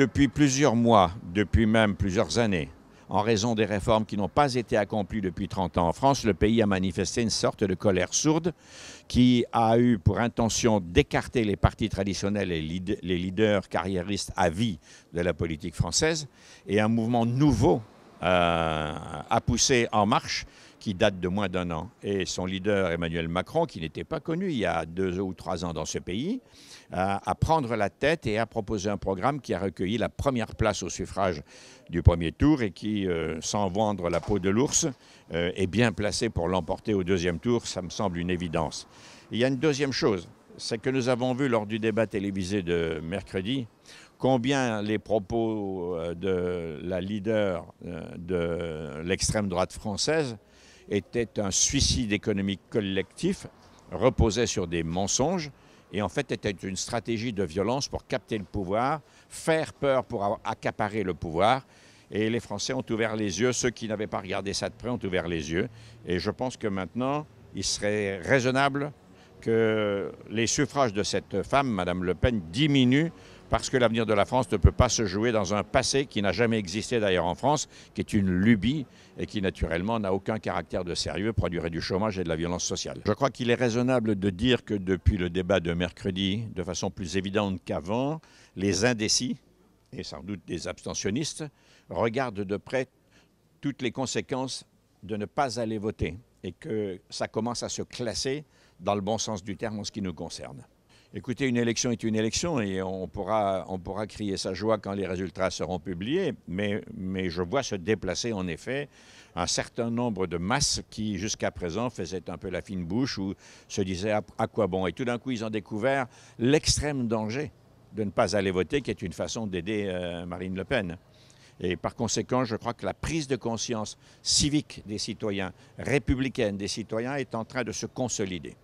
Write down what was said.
depuis plusieurs mois, depuis même plusieurs années, en raison des réformes qui n'ont pas été accomplies depuis 30 ans en France, le pays a manifesté une sorte de colère sourde qui a eu pour intention d'écarter les partis traditionnels et les leaders carriéristes à vie de la politique française et un mouvement nouveau euh, a poussé En Marche qui date de moins d'un an. Et son leader, Emmanuel Macron, qui n'était pas connu il y a deux ou trois ans dans ce pays, à euh, prendre la tête et à proposer un programme qui a recueilli la première place au suffrage du premier tour et qui, euh, sans vendre la peau de l'ours, euh, est bien placé pour l'emporter au deuxième tour. Ça me semble une évidence. il y a une deuxième chose, c'est que nous avons vu lors du débat télévisé de mercredi combien les propos de la leader de l'extrême droite française était un suicide économique collectif, reposait sur des mensonges et en fait était une stratégie de violence pour capter le pouvoir, faire peur pour accaparer le pouvoir. Et les Français ont ouvert les yeux, ceux qui n'avaient pas regardé ça de près ont ouvert les yeux. Et je pense que maintenant, il serait raisonnable que les suffrages de cette femme, Mme Le Pen, diminuent parce que l'avenir de la France ne peut pas se jouer dans un passé qui n'a jamais existé d'ailleurs en France, qui est une lubie et qui naturellement n'a aucun caractère de sérieux, produirait du chômage et de la violence sociale. Je crois qu'il est raisonnable de dire que depuis le débat de mercredi, de façon plus évidente qu'avant, les indécis, et sans doute des abstentionnistes, regardent de près toutes les conséquences de ne pas aller voter et que ça commence à se classer dans le bon sens du terme en ce qui nous concerne. Écoutez, une élection est une élection et on pourra, crier sa joie quand les résultats seront publiés, mais, je vois se déplacer en effet un certain nombre de masses qui, jusqu'à présent, faisaient un peu la fine bouche ou se disaient ah, à, quoi bon. Et tout d'un coup, ils ont découvert l'extrême danger de ne pas aller voter, qui est une façon d'aider euh, Marine Le Pen. Et par conséquent, je crois que la prise de conscience civique des citoyens, républicaine des citoyens, est en train de se consolider.